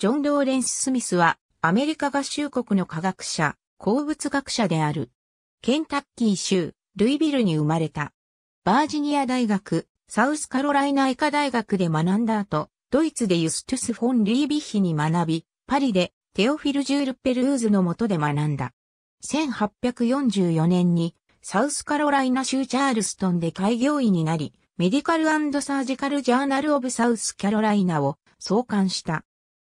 ジョン・ローレンス・スミスは、アメリカ合衆国の科学者、鉱物学者である。ケンタッキー州、ルイビルに生まれた。バージニア大学、サウスカロライナ医科大学で学んだ後、ドイツでユストゥス・フォン・リービッヒに学び、パリでテオフィル・ジュール・ペルーズの下で学んだ。1844年にサウスカロライナ州チャールストンで開業医になり、メディカルサージカル・ジャーナル・オブ・サウス・キャロライナを創刊した。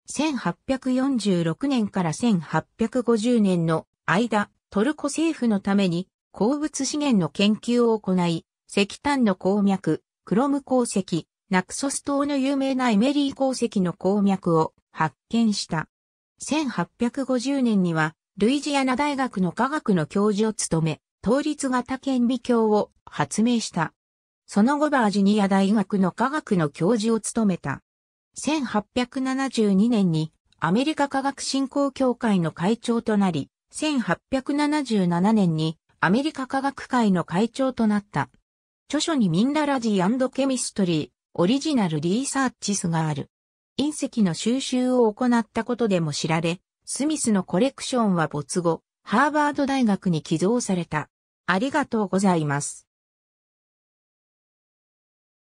1846年から1850年の間、トルコ政府のために鉱物資源の研究を行い、石炭の鉱脈、クロム鉱石、ナクソス島の有名なエメリー鉱石の鉱脈を発見した。1850年には、ルイジアナ大学の科学の教授を務め、倒立型顕微鏡を発明した。その後バージニア大学の科学の教授を務めた。1872年にアメリカ科学振興協会の会長となり、1877年にアメリカ科学会の会長となった。著書にミンダラジーケミストリー、オリジナルリーサーチスがある。隕石の収集を行ったことでも知られ、スミスのコレクションは没後、ハーバード大学に寄贈された。ありがとうございます。